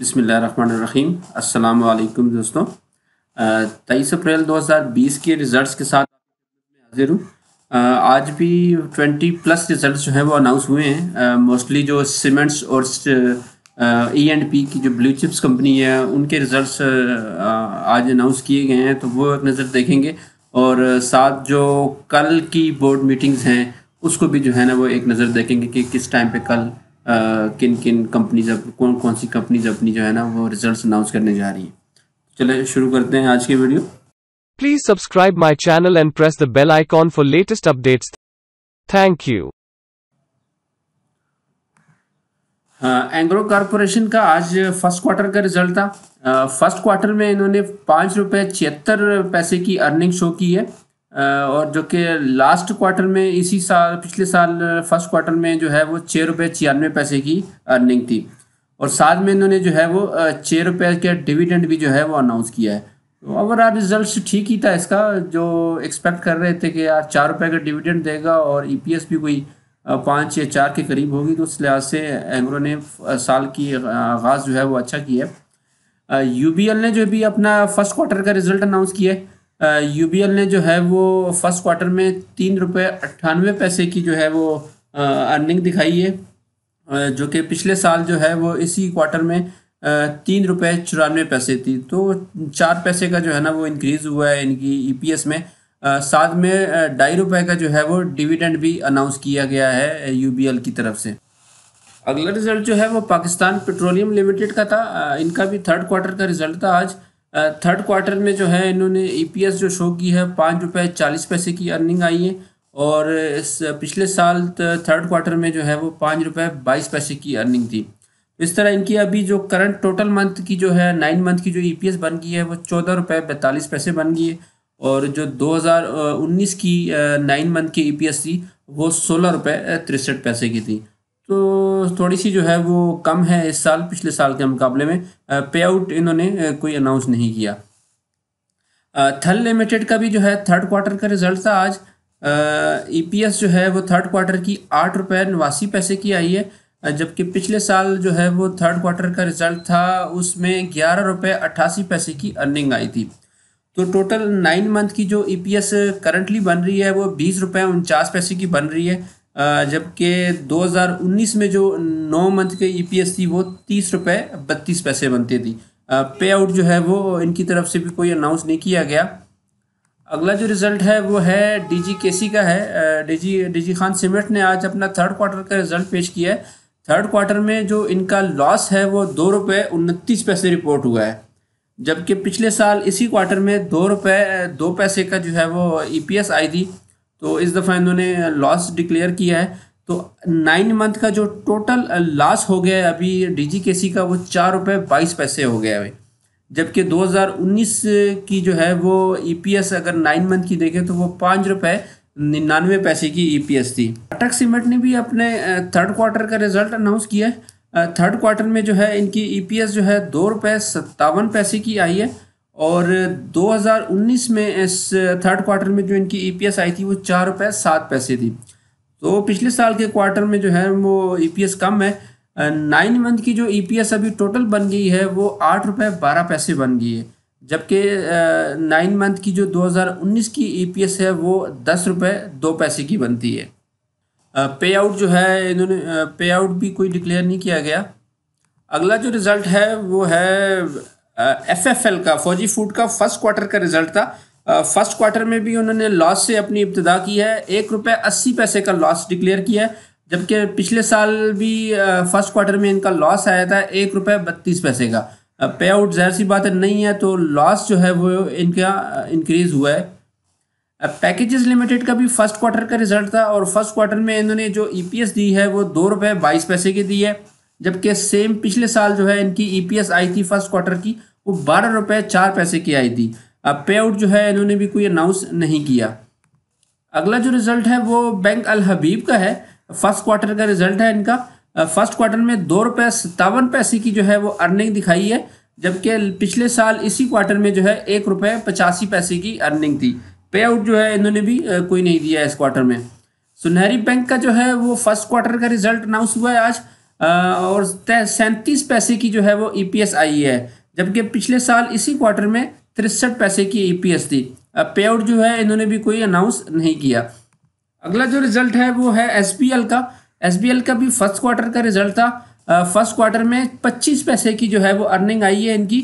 बिसमीम अल्लाम दोस्तों तेईस अप्रैल 2020 के रिज़ल्ट्स के साथ हाजिर हूँ आज भी 20 प्लस रिज़ल्ट्स जो हैं वो अनाउंस हुए हैं मोस्टली जो सीमेंट्स और ई एंड पी की जो ब्लू चिप्स कंपनी है उनके रिज़ल्ट्स आज अनाउंस किए गए हैं तो वो एक नज़र देखेंगे और साथ जो कल की बोर्ड मीटिंग्स हैं उसको भी जो है ना वो एक नज़र देखेंगे कि किस टाइम पर कल किन किन कंपनीज अब कौन कौन सी कंपनीज अपनी जो है ना वो रिजल्ट्स अनाउंस करने जा रही है चले शुरू करते हैं आज की video please subscribe my channel and press the bell icon for latest updates thank you Engro corporation का आज फर्स्ट क्वार्टर का रिजल्ट था फर्स्ट क्वार्टर में इन्होंने पाँच रुपये छिहत्तर पैसे की अर्निंग शो की है और जो कि लास्ट क्वार्टर में इसी साल पिछले साल फर्स्ट क्वार्टर में जो है वो छः रुपये छियानवे पैसे की अर्निंग थी और साथ में इन्होंने जो है वो छः रुपये का डिविडेंड भी जो है वो अनाउंस किया है तो ओवरऑल रिजल्ट ठीक ही था इसका जो एक्सपेक्ट कर रहे थे कि यार चार रुपये का डिविडेंड देगा और ई भी कोई पाँच या चार के करीब होगी तो उस लिहाज से एंग्रो ने साल की आगाज़ जो है वो अच्छा किया है यू ने जो भी अपना फर्स्ट क्वार्टर का रिजल्ट अनाउंस किया है यूबीएल ने जो है वो फर्स्ट क्वार्टर में तीन रुपये अट्ठानवे पैसे की जो है वो अर्निंग दिखाई है जो कि पिछले साल जो है वो इसी क्वार्टर में तीन रुपये चौरानवे पैसे थी तो चार पैसे का जो है ना वो इंक्रीज़ हुआ है इनकी ईपीएस e में साथ में ढाई रुपये का जो है वो डिविडेंड भी अनाउंस किया गया है यूबीएल की तरफ से अगला रिजल्ट जो है वो पाकिस्तान पेट्रोलियम लिमिटेड का था इनका भी थर्ड क्वार्टर का रिजल्ट था आज थर्ड क्वार्टर में जो है इन्होंने ईपीएस e जो शो की है पाँच रुपये चालीस पैसे की अर्निंग आई है और इस पिछले साल थर्ड क्वार्टर में जो है वो पाँच रुपये बाईस पैसे की अर्निंग थी इस तरह इनकी अभी जो करंट टोटल मंथ की जो है नाइन मंथ की जो ई e बन गई है वो चौदह रुपये पैंतालीस पैसे बन गई है और जो 2019 की नाइन मंथ की ई e थी वो सोलह रुपये तिरसठ पैसे की थी तो थोड़ी सी जो है वो कम है इस साल पिछले साल के मुकाबले में पे आउट इन्होंने कोई अनाउंस नहीं किया थल लिमिटेड का भी जो है थर्ड क्वार्टर का रिजल्ट था आज ई e जो है वो थर्ड क्वार्टर की आठ रुपये नवासी पैसे की आई है जबकि पिछले साल जो है वो थर्ड क्वार्टर का रिजल्ट था उसमें ग्यारह रुपये अट्ठासी पैसे की अर्निंग आई थी तो टोटल नाइन मंथ की जो ई e करंटली बन रही है वो बीस रुपये उनचास पैसे की बन रही है जबकि 2019 में जो नौ मंथ के ईपीएस e थी वो तीस रुपये बत्तीस पैसे बनती थी पे आउट जो है वो इनकी तरफ से भी कोई अनाउंस नहीं किया गया अगला जो रिज़ल्ट है वो है डीजी केसी का है डीजी डीजी खान सीमेंट ने आज अपना थर्ड क्वार्टर का रिज़ल्ट पेश किया है थर्ड क्वार्टर में जो इनका लॉस है वो दो रुपये उनतीस पैसे रिपोर्ट हुआ है जबकि पिछले साल इसी क्वार्टर में दो रुपये दो पैसे का जो है वो ईपीएस e आई थी तो इस दफ़ा इन्होंने लॉस डिक्लेयर किया है तो नाइन मंथ का जो टोटल लॉस हो गया है अभी डीजीकेसी का वो चार रुपये बाईस पैसे हो गया है जबकि 2019 की जो है वो ईपीएस e अगर नाइन मंथ की देखें तो वो पाँच रुपये निन्यानवे पैसे की ईपीएस e थी अटक सीमेंट ने भी अपने थर्ड क्वार्टर का रिजल्ट अनाउंस किया है थर्ड क्वार्टर में जो है इनकी ईपीएस e जो है दो रुपये सत्तावन पैसे की आई है और 2019 में इस थर्ड क्वार्टर में जो इनकी ई e आई थी वो चार रुपये सात पैसे थी तो पिछले साल के क्वार्टर में जो है वो ई e कम है नाइन मंथ की जो ई e अभी टोटल बन गई है वो आठ रुपये बारह पैसे बन गई है जबकि नाइन मंथ की जो 2019 की ई है वो दस रुपये दो पैसे की बनती है पे आउट जो है इन्होंने पे आउट भी कोई डिक्लेयर नहीं किया गया अगला जो रिज़ल्ट है वो है एफ एफ एल का फौजी फूड का फर्स्ट क्वार्टर का रिजल्ट था फर्स्ट uh, क्वार्टर में भी उन्होंने लॉस से अपनी इब्तदा की है एक रुपये अस्सी पैसे का लॉस डिक्लेयर किया है जबकि पिछले साल भी फर्स्ट uh, क्वार्टर में इनका लॉस आया था एक रुपये बत्तीस पैसे का पे आउट जहर सी बात नहीं है तो लॉस जो है वो इनका इंक्रीज़ हुआ है पैकेजेस लिमिटेड का भी फर्स्ट क्वार्टर का रिजल्ट था और फर्स्ट क्वार्टर में इन्होंने जो ई e दी है वो दो रुपये बाईस पैसे की दी है जबकि सेम पिछले साल जो है इनकी ई e आई थी फर्स्ट क्वार्टर की वो बारह रुपए चार पैसे की आई थी अब पे आउट जो है इन्होंने भी कोई अनाउंस नहीं किया अगला जो रिजल्ट है वो बैंक अल हबीब का है फर्स्ट क्वार्टर का रिजल्ट है इनका फर्स्ट क्वार्टर में दो रुपए सत्तावन पैसे की जो है वो अर्निंग दिखाई है जबकि पिछले साल इसी क्वार्टर में जो है एक रुपए पचासी पैसे की अर्निंग थी पे आउट जो है इन्होंने भी कोई नहीं दिया इस क्वार्टर में सुनहरी बैंक का जो है वो फर्स्ट क्वार्टर का रिजल्ट अनाउंस हुआ है आज और सैंतीस पैसे की जो है वो ई e आई है जबकि पिछले साल इसी क्वार्टर में तिरसठ पैसे की ईपीएस e थी पे आउट जो है इन्होंने भी कोई अनाउंस नहीं किया अगला जो रिजल्ट है वो है एस का एस का भी फर्स्ट क्वार्टर का रिजल्ट था फर्स्ट क्वार्टर में पच्चीस पैसे की जो है वो अर्निंग आई है इनकी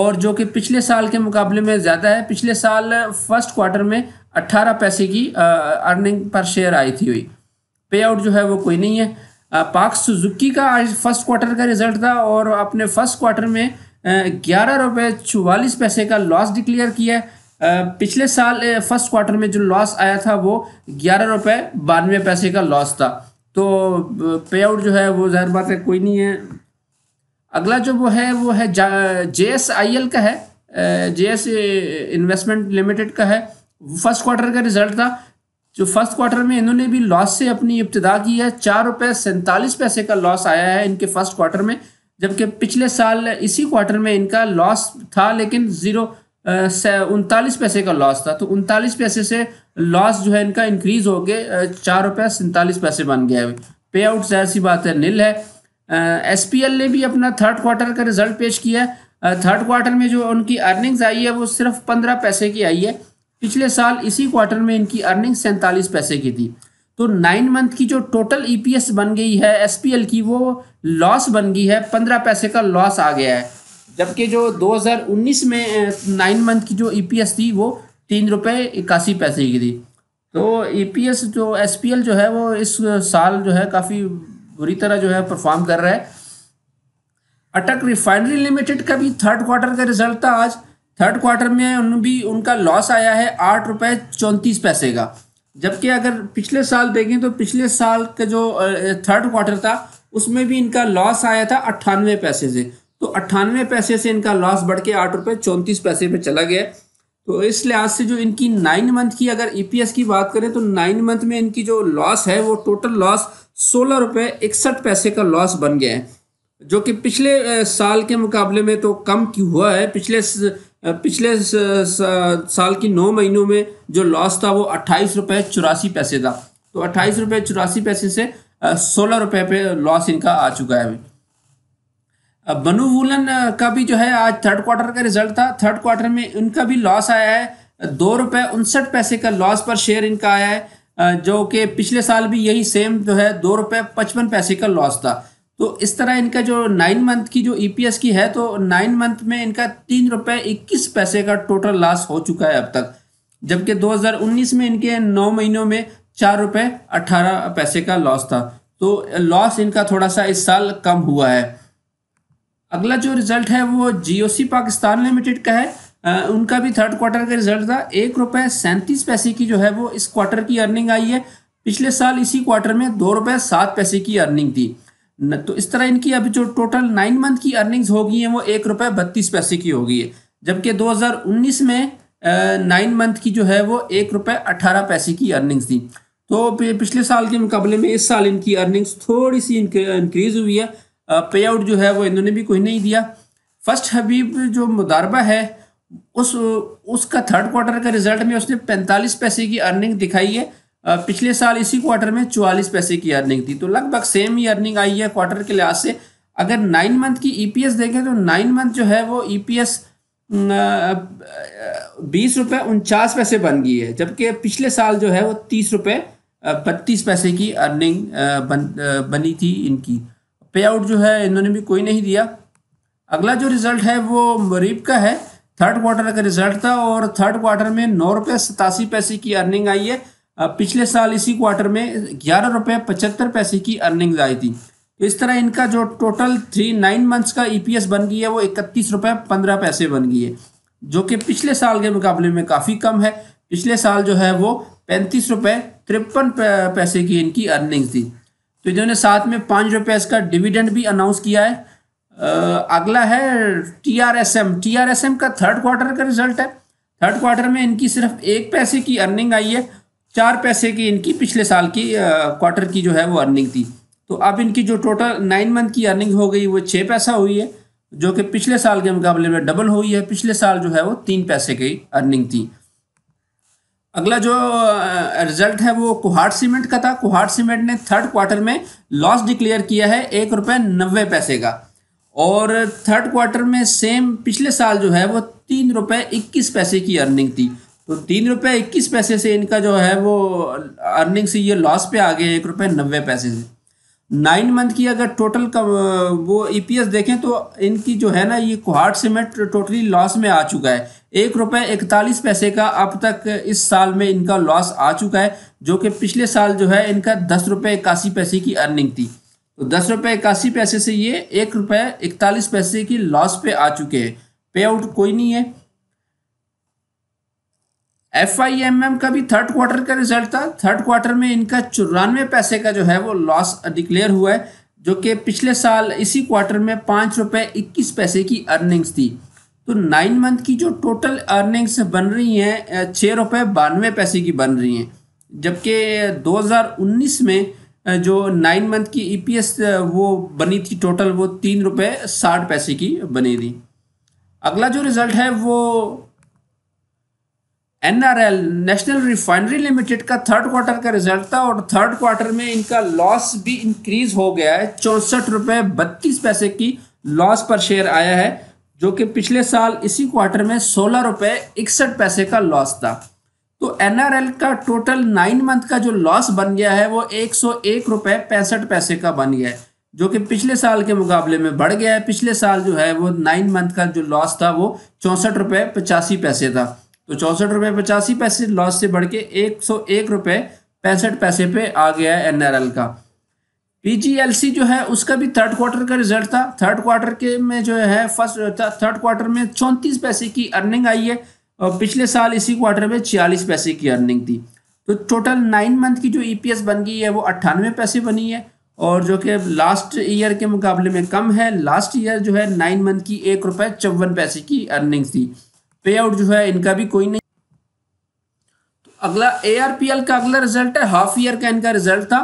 और जो कि पिछले साल के मुकाबले में ज़्यादा है पिछले साल फर्स्ट क्वार्टर में 18 पैसे की अर्निंग पर शेयर आई थी हुई पे आउट जो है वो कोई नहीं है पाक सुजुकी का आज फर्स्ट क्वार्टर का रिजल्ट था और अपने फर्स्ट क्वार्टर में ग्यारह रुपये चवालीस पैसे का लॉस डिक्लेयर किया है पिछले साल फर्स्ट क्वार्टर में जो लॉस आया था वो ग्यारह रुपये बानवे पैसे का लॉस था तो पे आउट जो है वो ज़ाहिर बात है कोई नहीं है अगला जो वो है वो है जे एस आई एल का है जे एस इन्वेस्टमेंट लिमिटेड का है फर्स्ट क्वार्टर का रिजल्ट था जो फर्स्ट क्वार्टर में इन्होंने भी लॉस से अपनी इब्तदा की है चार रुपये सैंतालीस पैसे का लॉस आया है इनके फर्स्ट क्वार्टर में जबकि पिछले साल इसी क्वार्टर में इनका लॉस था लेकिन ज़ीरो उनतालीस पैसे का लॉस था तो उनतालीस पैसे से लॉस जो है इनका इंक्रीज हो गए चार रुपया सैंतालीस पैसे बन गया है पे आउट जाहिर सी बात है नील है एस पी एल ने भी अपना थर्ड क्वार्टर का रिजल्ट पेश किया है थर्ड क्वार्टर में जो उनकी अर्निंग्स आई है वो सिर्फ पंद्रह पैसे की आई है पिछले साल इसी क्वार्टर में इनकी अर्निंग सैंतालीस पैसे की थी तो नाइन मंथ की जो टोटल ईपीएस e बन गई है एसपीएल की वो लॉस बन गई है पंद्रह पैसे का लॉस आ गया है जबकि जो 2019 में नाइन मंथ की जो ईपीएस e थी वो तीन रुपये इक्यासी पैसे की थी तो ईपीएस e जो एसपीएल जो है वो इस साल जो है काफ़ी बुरी तरह जो है परफॉर्म कर रहा है अटक रिफाइनरी लिमिटेड का भी थर्ड क्वार्टर का रिजल्ट था आज थर्ड क्वार्टर में उन भी उनका लॉस आया है आठ रुपये चौंतीस पैसे का जबकि अगर पिछले साल देखें तो पिछले साल का जो थर्ड क्वार्टर था उसमें भी इनका लॉस आया था अट्ठानवे पैसे से तो अट्ठानवे पैसे से इनका लॉस बढ़ के आठ रुपये चौंतीस पैसे पे चला गया तो इस लिहाज से जो इनकी नाइन मंथ की अगर ई e की बात करें तो नाइन मंथ में इनकी जो लॉस है वो टोटल लॉस सोलह रुपये इकसठ पैसे का लॉस बन गया है जो कि पिछले साल के मुकाबले में तो कम क्यों हुआ है पिछले पिछले साल की नौ महीनों में जो लॉस था वो अट्ठाईस रुपये चौरासी पैसे था तो अट्ठाईस रुपये चौरासी पैसे से सोलह रुपये पे लॉस इनका आ चुका है अभी बनू वूलन का भी जो है आज थर्ड क्वार्टर का रिजल्ट था थर्ड क्वार्टर में उनका भी लॉस आया है दो रुपये उनसठ पैसे का लॉस पर शेयर इनका आया है जो कि पिछले साल भी यही सेम जो है दो रुपये पचपन पैसे का लॉस था तो इस तरह इनका जो नाइन मंथ की जो ईपीएस e की है तो नाइन मंथ में इनका तीन रुपए इक्कीस पैसे का टोटल लॉस हो चुका है अब तक जबकि 2019 में इनके नौ महीनों में चार रुपए अट्ठारह पैसे का लॉस था तो लॉस इनका थोड़ा सा इस साल कम हुआ है अगला जो रिजल्ट है वो जीओसी पाकिस्तान लिमिटेड का है उनका भी थर्ड क्वार्टर का रिजल्ट था एक रुपये सैंतीस पैसे की जो है वो इस क्वार्टर की अर्निंग आई है पिछले साल इसी क्वार्टर में दो रुपए सात पैसे की अर्निंग थी न, तो इस तरह इनकी अभी जो टोटल नाइन मंथ की अर्निंग्स होगी हैं वो एक रुपये बत्तीस पैसे की होगी है जबकि 2019 में नाइन मंथ की जो है वो एक रुपये अट्ठारह पैसे की अर्निंग्स थी तो पिछले साल के मुकाबले में इस साल इनकी अर्निंग्स थोड़ी सी इंक्रीज़ हुई है पे आउट जो है वो इन्होंने भी कोई नहीं दिया फर्स्ट हबीब जो मुदारबा है उस उसका थर्ड क्वार्टर का रिजल्ट में उसने पैंतालीस पैसे की अर्निंग दिखाई है पिछले साल इसी क्वार्टर में चौवालीस पैसे की अर्निंग थी तो लगभग सेम ही अर्निंग आई है क्वार्टर के लिहाज से अगर नाइन मंथ की ई e देखें तो नाइन मंथ जो है वो ई पी एस बीस रुपये उनचास पैसे बन गई है जबकि पिछले साल जो है वो तीस रुपये बत्तीस पैसे की अर्निंग बन बनी थी इनकी पे आउट जो है इन्होंने भी कोई नहीं दिया अगला जो रिज़ल्ट है वो मरीब का है थर्ड क्वार्टर का रिज़ल्ट था और थर्ड क्वार्टर में नौ रुपये सतासी पैसे की अर्निंग आई है पिछले साल इसी क्वार्टर में ग्यारह रुपये पचहत्तर पैसे की अर्निंग्स आई थी इस तरह इनका जो टोटल थ्री नाइन मंथ्स का ईपीएस e बन गई है वो इकतीस रुपये पंद्रह पैसे बन गई है जो कि पिछले साल के मुकाबले में काफ़ी कम है पिछले साल जो है वो पैंतीस रुपये तिरपन पैसे की इनकी अर्निंग थी तो इन्होंने साथ में पाँच रुपये इसका डिविडेंड भी अनाउंस किया है आ, अगला है T R S M T R S M का थर्ड क्वार्टर का रिजल्ट है थर्ड क्वार्टर में इनकी सिर्फ एक पैसे की अर्निंग आई है चार पैसे की इनकी पिछले साल की क्वार्टर की जो है वो अर्निंग थी तो अब इनकी जो टोटल नाइन मंथ की अर्निंग हो गई वो छः पैसा हुई है जो कि पिछले साल के मुकाबले में डबल हुई है पिछले साल जो है वो तीन पैसे की अर्निंग थी अगला जो रिजल्ट है वो कुहाट सीमेंट का था कुहाट सीमेंट ने थर्ड क्वार्टर में लॉस डिक्लेयर किया है एक रुपये नब्बे पैसे का और थर्ड क्वार्टर में सेम पिछले साल जो है वो तीन रुपये इक्कीस पैसे की अर्निंग थी तो तीन रुपये इक्कीस पैसे से इनका जो है वो अर्निंग से ये लॉस पे आ गए एक रुपये नब्बे पैसे से नाइन मंथ की अगर टोटल का वो ईपीएस e देखें तो इनकी जो है ना ये कुहाट सीमेंट टोटली लॉस में आ चुका है एक रुपये इकतालीस पैसे का अब तक इस साल में इनका लॉस आ चुका है जो कि पिछले साल जो है इनका दस रुपये इक्यासी पैसे की अर्निंग थी तो दस रुपये इक्यासी पैसे से ये एक रुपये इकतालीस पैसे की लॉस पे आ चुके हैं पे आउट कोई नहीं है एफ आई एम एम का भी थर्ड क्वार्टर का रिजल्ट था थर्ड क्वार्टर में इनका चौरानवे पैसे का जो है वो लॉस डिक्लेयर हुआ है जो कि पिछले साल इसी क्वार्टर में पाँच रुपये इक्कीस पैसे की अर्निंग्स थी तो नाइन मंथ की जो टोटल अर्निंग्स बन रही हैं छः रुपये बानवे पैसे की बन रही हैं जबकि 2019 में जो नाइन मंथ की एस e वो बनी थी टोटल वो तीन रुपये साठ पैसे की बनी थी अगला जो रिज़ल्ट है वो एनआरएल नेशनल रिफाइनरी लिमिटेड का थर्ड क्वार्टर का रिजल्ट था और थर्ड क्वार्टर में इनका लॉस भी इंक्रीज हो गया है चौंसठ रुपये बत्तीस पैसे की लॉस पर शेयर आया है जो कि पिछले साल इसी क्वार्टर में सोलह रुपये इकसठ पैसे का लॉस था तो एनआरएल का टोटल नाइन मंथ का जो लॉस बन गया है वो एक सौ एक रुपये पैंसठ पैसे का बन गया है जो कि पिछले साल के मुकाबले में बढ़ गया है पिछले साल जो है वो नाइन मंथ का जो लॉस था वो चौंसठ रुपये पचासी पैसे था तो चौंसठ रुपये पचासी पैसे लॉस से बढ़ के एक सौ एक रुपये पैंसठ पैसे पे आ गया है एन का पीजीएलसी जो है उसका भी थर्ड क्वार्टर का रिजल्ट था थर्ड क्वार्टर के में जो है फर्स्ट थर्ड क्वार्टर में चौंतीस पैसे की अर्निंग आई है और पिछले साल इसी क्वार्टर में छियालीस पैसे की अर्निंग थी तो टोटल नाइन मंथ की जो ई e बन गई है वो अट्ठानवे पैसे बनी है और जो कि लास्ट ईयर के मुकाबले में कम है लास्ट ईयर जो है नाइन मंथ की एक रुपये चौवन पैसे की अर्निंग थी पे आउट जो है इनका भी कोई नहीं तो अगला एल का अगला रिजल्ट है हाफ ईयर का इनका रिजल्ट था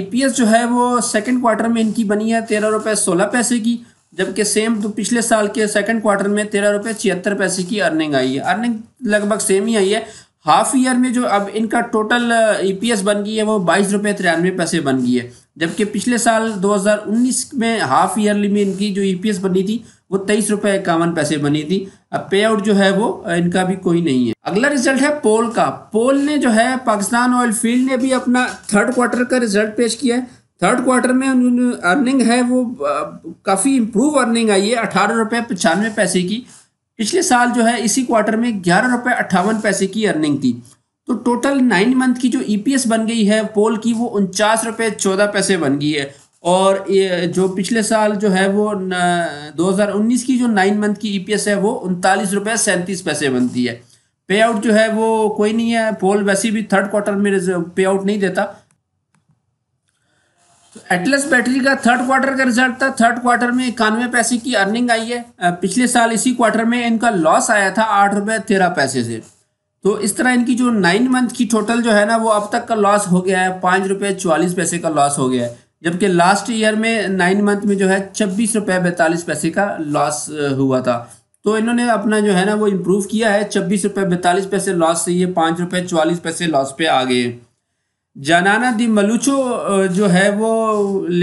ईपीएस e जो है वो सेकंड क्वार्टर में इनकी बनी है तेरह रुपये सोलह पैसे की जबकि सेम तो पिछले साल के सेकंड क्वार्टर में तेरह रुपये छिहत्तर पैसे की अर्निंग आई है अर्निंग लगभग सेम ही आई है हाफ ईयर में जो अब इनका टोटल ईपीएस e बन गई है वो बाईस रुपये तिरानवे पैसे बन गई है जबकि पिछले साल 2019 में हाफ ईयरली में इनकी जो ईपीएस e बनी थी वो तेईस रुपये इक्यावन पैसे बनी थी अब पे आउट जो है वो इनका भी कोई नहीं है अगला रिजल्ट है पोल का पोल ने जो है पाकिस्तान ऑयल फील्ड ने भी अपना थर्ड क्वार्टर का रिजल्ट पेश किया है थर्ड क्वार्टर में अर्निंग है वो काफ़ी इम्प्रूव अर्निंग आई है अठारह रुपये पचानवे पैसे की पिछले साल जो है इसी क्वार्टर में ग्यारह रुपये अट्ठावन पैसे की अर्निंग थी तो टोटल नाइन मंथ की जो ईपीएस e बन गई है पोल की वो उनचास रुपये चौदह पैसे बन गई है और ये जो पिछले साल जो है वो दो हज़ार उन्नीस की जो नाइन मंथ की ईपीएस e है वो उनतालीस रुपये सैंतीस पैसे बनती है पे आउट जो है वो कोई नहीं है पोल वैसे भी थर्ड क्वार्टर में पे आउट नहीं देता तो एटलस बैटरी का थर्ड क्वार्टर का रिजल्ट था थर्ड क्वार्टर में इक्यानवे पैसे की अर्निंग आई है पिछले साल इसी क्वार्टर में इनका लॉस आया था आठ रुपये तेरह पैसे से तो इस तरह इनकी जो नाइन मंथ की टोटल जो है ना वो अब तक का लॉस हो गया है पाँच रुपये चवालीस पैसे का लॉस हो गया है जबकि लास्ट ईयर में नाइन मंथ में जो है छब्बीस रुपये बैतालीस पैसे का लॉस हुआ था तो इन्होंने अपना जो है ना वो इम्प्रूव किया है छब्बीस रुपये बैतालीस पैसे लॉस से ये पाँच रुपये चालीस पैसे लॉस पे आ गए जानाना दी मलूचो जो है वो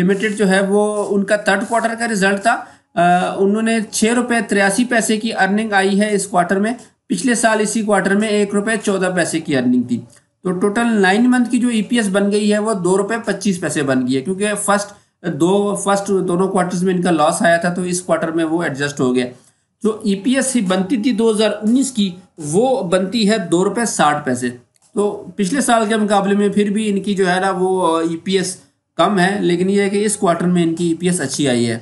लिमिटेड जो है वो उनका थर्ड क्वार्टर का रिजल्ट था उन्होंने छः रुपये तिरासी पैसे की अर्निंग आई है इस क्वार्टर में पिछले साल इसी क्वार्टर में एक रुपये चौदह पैसे की अर्निंग थी तो टोटल नाइन मंथ की जो ईपीएस e बन गई है वो दो रुपये पच्चीस पैसे बन गई है क्योंकि फर्स्ट दो फर्स्ट दोनों क्वार्टर्स में इनका लॉस आया था तो इस क्वार्टर में वो एडजस्ट हो गया जो ईपीएस e ही बनती थी उन्नीस की वो बनती है दो रुपये साठ पैसे तो पिछले साल के मुकाबले में फिर भी इनकी जो है ना वो एस e कम है लेकिन ये है कि इस क्वार्टर में इनकी एस अच्छी आई है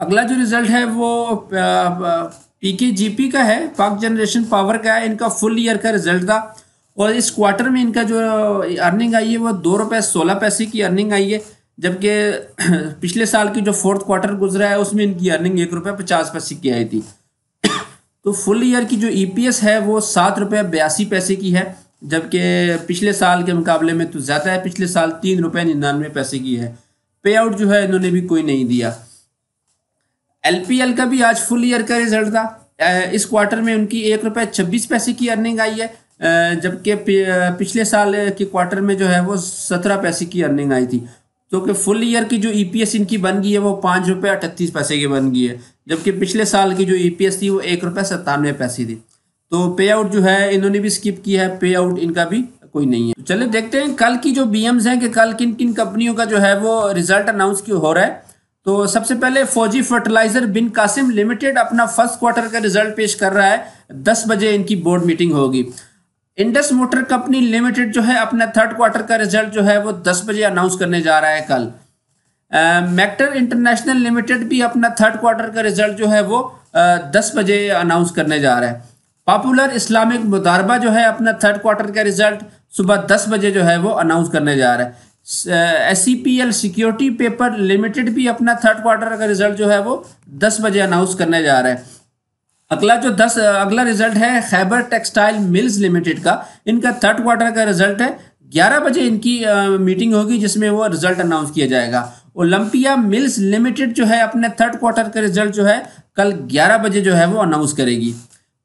अगला जो रिजल्ट है वो पीकेजीपी का है पाक जनरेशन पावर का है इनका फुल ईयर का रिजल्ट था और इस क्वार्टर में इनका जो अर्निंग आई है वो दो रुपये सोलह पैसे की अर्निंग आई है जबकि पिछले साल की जो फोर्थ क्वार्टर गुजरा है उसमें इनकी अर्निंग एक रुपये पचास पैसे की आई थी तो फुल ईयर की जो ईपीएस e है वो सात रुपये बयासी पैसे की है जबकि पिछले साल के मुकाबले में तो ज़्यादा है पिछले साल तीन रुपये निन्यानवे पैसे की है पे आउट जो है इन्होंने भी कोई नहीं दिया एलपीएल का भी आज फुल ईयर का रिजल्ट था इस क्वार्टर में उनकी एक रुपये छब्बीस पैसे की अर्निंग आई है जबकि पिछले साल के क्वार्टर में जो है वो सत्रह पैसे की अर्निंग आई थी तो कि फुल ईयर की जो ईपीएस e इनकी बन गई है वो पाँच रुपये अठतीस पैसे की बन गई है जबकि पिछले साल की जो ईपीएस e थी वो एक रुपये सत्तानवे पैसे थी तो पे आउट जो है इन्होंने भी स्किप किया है पे आउट इनका भी कोई नहीं है तो चलिए देखते हैं कल की जो बी हैं कि कल किन किन कंपनियों का जो है वो रिजल्ट अनाउंस क्यों हो रहा है तो सबसे पहले फौजी फर्टिलाइजर बिन कासिम लिमिटेड अपना फर्स्ट क्वार्टर का रिजल्ट पेश कर रहा है दस बजे इनकी बोर्ड मीटिंग होगी इंडस मोटर कंपनी लिमिटेड जो है अपना थर्ड क्वार्टर का रिजल्ट जो है वो दस बजे अनाउंस करने जा रहा है कल मैक्टर इंटरनेशनल लिमिटेड भी अपना थर्ड क्वार्टर का रिजल्ट जो है वो दस बजे अनाउंस करने जा रहा है पॉपुलर इस्लामिक मुदारबा जो है अपना थर्ड क्वार्टर का रिजल्ट सुबह दस बजे जो है वो अनाउंस करने जा रहा है S C P L security paper limited भी अपना थर्ड क्वार्टर का रिजल्ट जो है वो दस बजे अनाउंस करने जा रहा है अगला जो दस अगला रिजल्ट है खैबर टेक्सटाइल मिल्स लिमिटेड का इनका थर्ड क्वार्टर का रिजल्ट है ग्यारह बजे इनकी आ, मीटिंग होगी जिसमें वो रिजल्ट अनाउंस किया जाएगा ओलंपिया मिल्स लिमिटेड जो है अपने थर्ड क्वार्टर का रिजल्ट जो है कल ग्यारह बजे जो है वो अनाउंस करेगी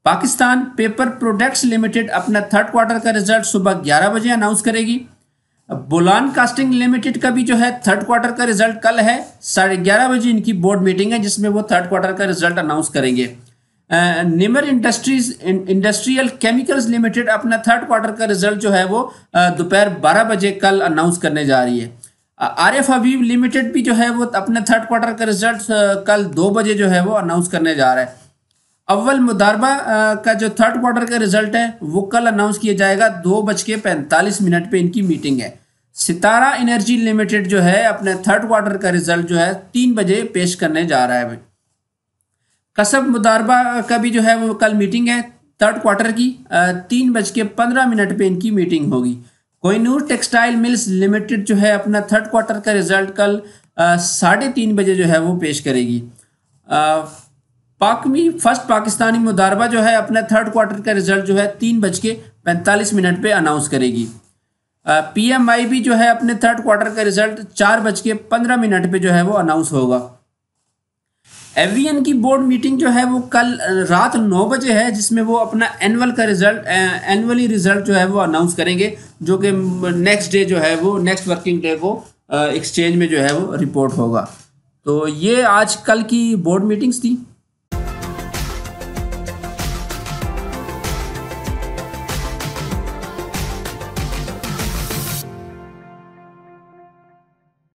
पाकिस्तान पेपर प्रोडक्ट्स लिमिटेड अपना थर्ड क्वार्टर का रिजल्ट सुबह ग्यारह बजे अनाउंस करेगी बोलान कास्टिंग लिमिटेड का भी जो है थर्ड क्वार्टर का रिजल्ट कल है साढ़े ग्यारह बजे इनकी बोर्ड मीटिंग है जिसमें वो थर्ड क्वार्टर का रिजल्ट अनाउंस करेंगे Nimir industries industrial chemicals limited अपना थर्ड क्वार्टर का रिजल्ट जो है वो दोपहर बारह बजे कल अनाउंस करने जा रही है आर एफ हबीब लिमिटेड भी जो है वो अपने थर्ड क्वार्टर का रिजल्ट कल दो बजे जो है वो अनाउंस करने जा रहा है अव्वल मुदारबा का जो थर्ड क्वार्टर का रिजल्ट है वो कल अनाउंस किया जाएगा दो बज के पैंतालीस मिनट पर इनकी मीटिंग है सितारा एनर्जी लिमिटेड जो है अपने थर्ड क्वार्टर का रिजल्ट जो है तीन बजे पेश करने जा रहा है कसब मुदारबा का भी जो है वो कल मीटिंग है थर्ड क्वार्टर की तीन बज के पंद्रह मिनट पर इनकी मीटिंग होगी कोइनूर टेक्सटाइल मिल्स लिमिटेड जो है अपना थर्ड क्वार्टर का रिजल्ट कल साढ़े तीन बजे जो है वो पेश करेगी पाक में फर्स्ट पाकिस्तानी मुदारबा जो है अपना थर्ड क्वार्टर का रिजल्ट जो है तीन बज के पैंतालीस मिनट पर अनाउंस करेगी पी एम आई भी जो है अपने थर्ड क्वार्टर का रिजल्ट चार बज के पंद्रह मिनट पर जो है वो अनाउंस होगा एवियन की बोर्ड मीटिंग जो है वो कल रात नौ बजे है जिसमें वो अपना एनुअल का रिजल्ट एनुअली रिजल्ट जो है वो अनाउंस करेंगे जो कि नेक्स्ट डे जो है वो नेक्स्ट वर्किंग डे को एक्सचेंज में जो है वो रिपोर्ट होगा तो ये आज कल की बोर्ड मीटिंग्स थी